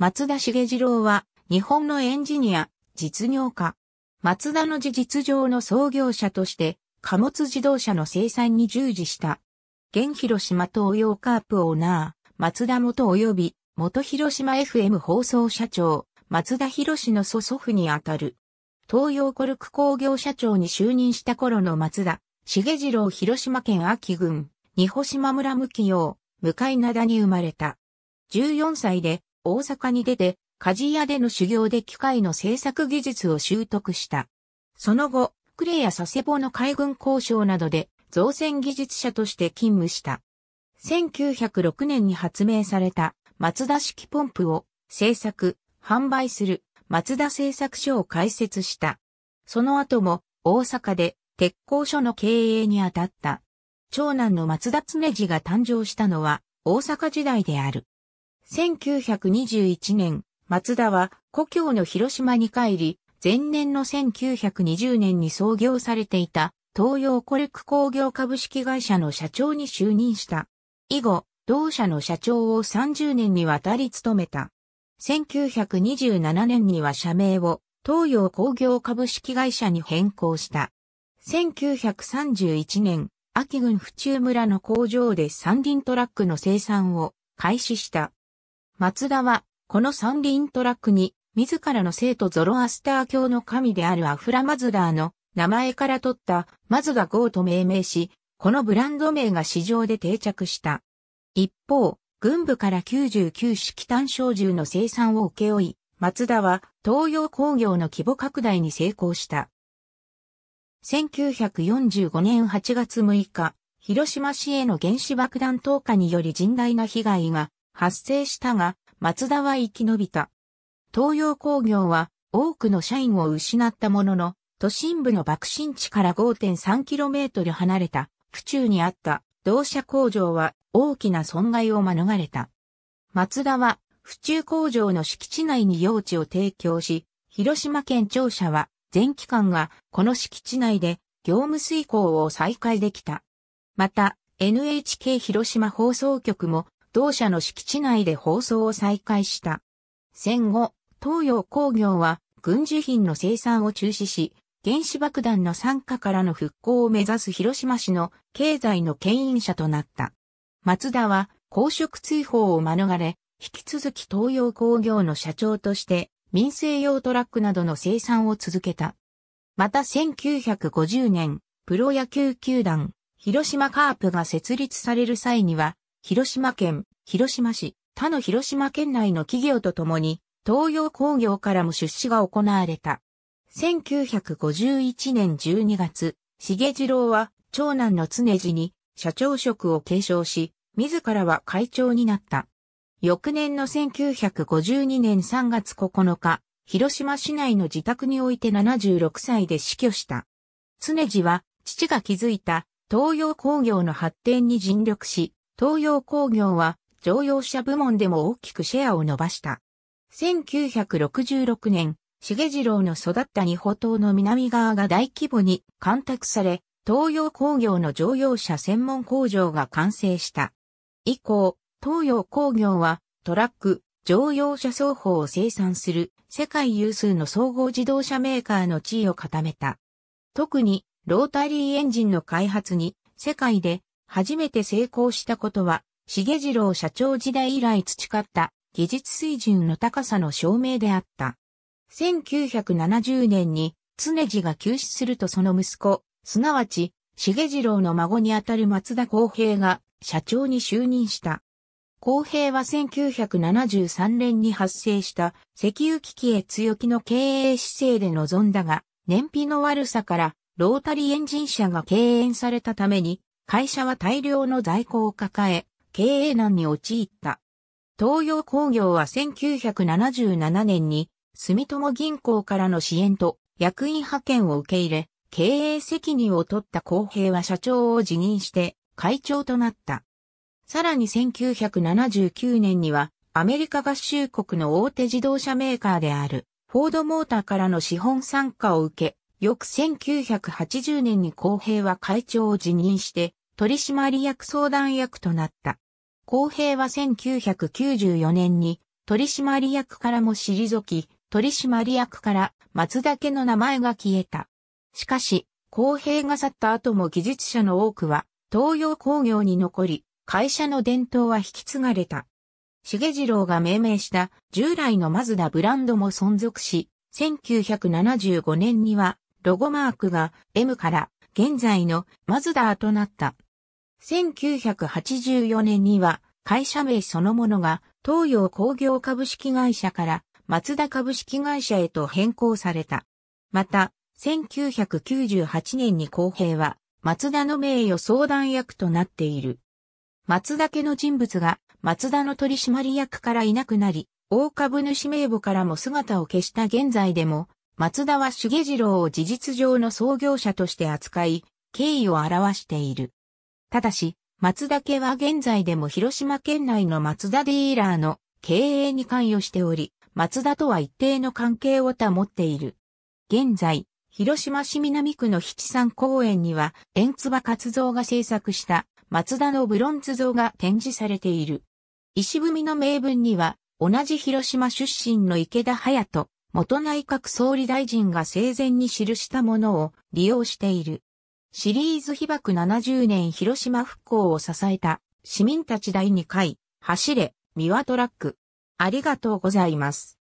松田茂次郎は、日本のエンジニア、実業家。松田の事実上の創業者として、貨物自動車の生産に従事した。現広島東洋カープオーナー、松田元及び、元広島 FM 放送社長、松田博士の祖祖父にあたる。東洋コルク工業社長に就任した頃の松田、茂次郎広島県秋郡、二保島村無企業、向灘に生まれた。14歳で大阪に出て、鍛冶屋での修行で機械の製作技術を習得した。その後、クレや佐世保の海軍交渉などで造船技術者として勤務した。1906年に発明された松田式ポンプを製作、販売する松田製作所を開設した。その後も大阪で鉄工所の経営にあたった。長男の松田常次が誕生したのは大阪時代である。1921年、松田は故郷の広島に帰り、前年の1920年に創業されていた東洋コレク工業株式会社の社長に就任した。以後、同社の社長を30年にわたり務めた。1927年には社名を東洋工業株式会社に変更した。1931年、秋郡府中村の工場で三輪トラックの生産を開始した。松田は、この三輪トラックに、自らの生徒ゾロアスター教の神であるアフラマズダーの名前から取ったマズダ号と命名し、このブランド名が市場で定着した。一方、軍部から99式単小銃の生産を請け負い、松田は東洋工業の規模拡大に成功した。1945年8月6日、広島市への原子爆弾投下により甚大な被害が発生したが、松田は生き延びた。東洋工業は多くの社員を失ったものの、都心部の爆心地から 5.3km 離れた府中にあった同社工場は大きな損害を免れた。松田は府中工場の敷地内に用地を提供し、広島県庁舎は全機関がこの敷地内で業務遂行を再開できた。また、NHK 広島放送局も同社の敷地内で放送を再開した。戦後、東洋工業は軍事品の生産を中止し、原子爆弾の参加からの復興を目指す広島市の経済の牽引者となった。松田は公職追放を免れ、引き続き東洋工業の社長として民生用トラックなどの生産を続けた。また1950年、プロ野球球団、広島カープが設立される際には、広島県、広島市、他の広島県内の企業とともに、東洋工業からも出資が行われた。1951年12月、重次郎は、長男の常次に、社長職を継承し、自らは会長になった。翌年の1952年3月9日、広島市内の自宅において76歳で死去した。常次は、父が築いた東洋工業の発展に尽力し、東洋工業は乗用車部門でも大きくシェアを伸ばした。1966年、重次郎の育った日本島の南側が大規模に干拓され、東洋工業の乗用車専門工場が完成した。以降、東洋工業はトラック、乗用車双方を生産する世界有数の総合自動車メーカーの地位を固めた。特にロータリーエンジンの開発に世界で初めて成功したことは、重次郎社長時代以来培った技術水準の高さの証明であった。1970年に常次が急死するとその息子、すなわち重次郎の孫にあたる松田光平が社長に就任した。公平は1973年に発生した石油危機へ強気の経営姿勢で臨んだが、燃費の悪さからロータリーエンジン車が敬遠されたために会社は大量の在庫を抱え、経営難に陥った。東洋工業は1977年に住友銀行からの支援と役員派遣を受け入れ、経営責任を取った公平は社長を辞任して会長となった。さらに1979年にはアメリカ合衆国の大手自動車メーカーであるフォードモーターからの資本参加を受け、翌1980年に公平は会長を辞任して取締役相談役となった。公平は1994年に取締役からも退き、取締役から松田家の名前が消えた。しかし、公平が去った後も技術者の多くは東洋工業に残り、会社の伝統は引き継がれた。重次郎が命名した従来のマズダブランドも存続し、1975年にはロゴマークが M から現在のマズダーとなった。1984年には会社名そのものが東洋工業株式会社から松田株式会社へと変更された。また、1998年に公平は松田の名誉相談役となっている。松田家の人物が松田の取締役からいなくなり、大株主名簿からも姿を消した現在でも、松田は茂次郎を事実上の創業者として扱い、敬意を表している。ただし、松田家は現在でも広島県内の松田ディーラーの経営に関与しており、松田とは一定の関係を保っている。現在、広島市南区の七三公園には、円唾活動が制作した松田のブロンズ像が展示されている。石踏みの名文には、同じ広島出身の池田隼人、元内閣総理大臣が生前に記したものを利用している。シリーズ被爆70年広島復興を支えた市民たち第2回、走れ、三輪トラック。ありがとうございます。